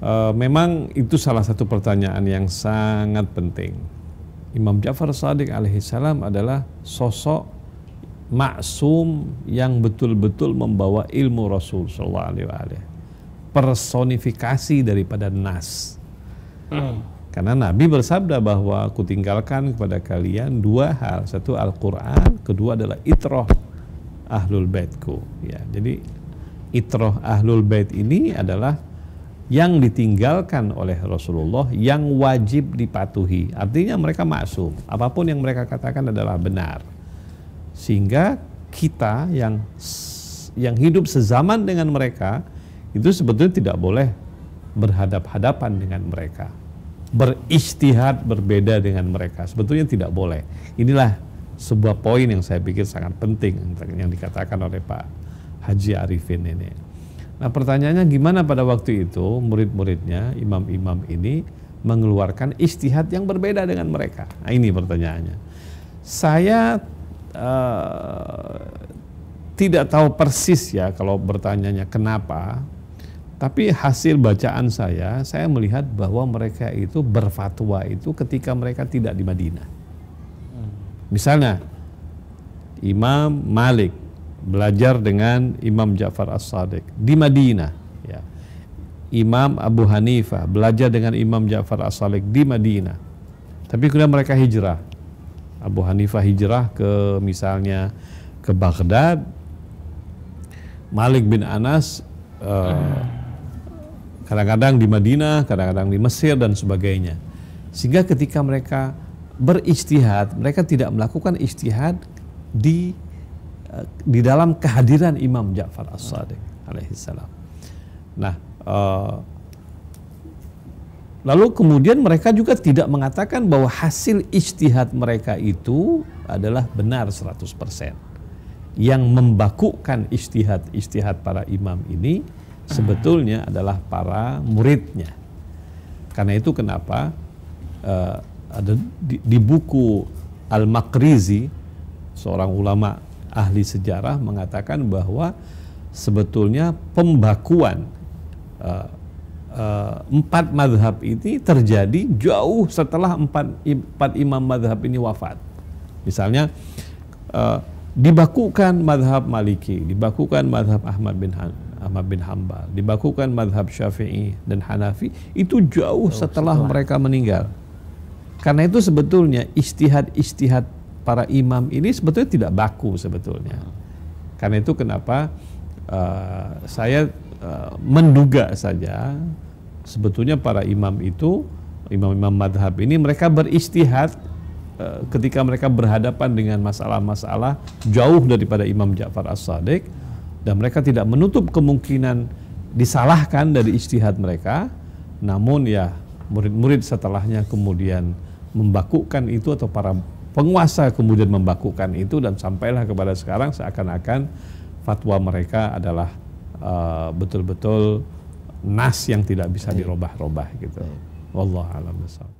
Eh, memang itu salah satu pertanyaan yang sangat penting. Imam Ja'far Sadiq alaihissalam adalah sosok maksum yang betul-betul membawa ilmu Rasul sallallahu alaihi Personifikasi daripada nas. Hmm. Karena Nabi bersabda bahwa aku tinggalkan kepada kalian dua hal, satu Al-Qur'an, kedua adalah itroh ahlul baitku. Ya, jadi itroh ahlul bait ini adalah yang ditinggalkan oleh Rasulullah yang wajib dipatuhi. Artinya mereka maksum. Apapun yang mereka katakan adalah benar. Sehingga kita yang yang hidup sezaman dengan mereka itu sebetulnya tidak boleh berhadap-hadapan dengan mereka. Beristihad berbeda dengan mereka. Sebetulnya tidak boleh. Inilah sebuah poin yang saya pikir sangat penting yang dikatakan oleh Pak Haji Arifin ini. Nah pertanyaannya gimana pada waktu itu murid-muridnya, imam-imam ini mengeluarkan istihad yang berbeda dengan mereka? Nah ini pertanyaannya. Saya uh, tidak tahu persis ya kalau bertanyanya kenapa, tapi hasil bacaan saya, saya melihat bahwa mereka itu berfatwa itu ketika mereka tidak di Madinah. Hmm. Misalnya, Imam Malik belajar dengan Imam Ja'far As-Sadiq di Madinah ya. Imam Abu Hanifah belajar dengan Imam Ja'far As-Sadiq di Madinah tapi kemudian mereka hijrah Abu Hanifah hijrah ke misalnya ke Baghdad Malik bin Anas kadang eh, kadang-kadang di Madinah kadang-kadang di Mesir dan sebagainya sehingga ketika mereka beristihad mereka tidak melakukan istihad di di dalam kehadiran Imam Ja'far As-Sadiq alaihissalam. Nah, uh, lalu kemudian mereka juga tidak mengatakan bahwa hasil ijtihad mereka itu adalah benar 100%. Yang membakukan ijtihad-ijtihad para imam ini sebetulnya adalah para muridnya. Karena itu kenapa uh, ada di, di buku Al-Makrizi seorang ulama ahli sejarah mengatakan bahwa sebetulnya pembakuan uh, uh, empat madhab ini terjadi jauh setelah empat, empat imam madhab ini wafat. Misalnya uh, dibakukan madhab Maliki, dibakukan madhab Ahmad bin Han, Ahmad bin Hambal, dibakukan madhab Syafi'i dan Hanafi itu jauh, jauh setelah, setelah mereka meninggal. Karena itu sebetulnya istihad-istihad para imam ini sebetulnya tidak baku sebetulnya. Karena itu kenapa uh, saya uh, menduga saja sebetulnya para imam itu imam-imam madhab ini mereka beristihad uh, ketika mereka berhadapan dengan masalah-masalah jauh daripada Imam Ja'far As-Sadiq dan mereka tidak menutup kemungkinan disalahkan dari istihad mereka namun ya murid-murid setelahnya kemudian membakukan itu atau para penguasa kemudian membakukan itu dan sampailah kepada sekarang seakan-akan fatwa mereka adalah betul eh, betul-betul nas yang tidak bisa iya. dirobah-robah gitu. Iya. Wallahu a'lam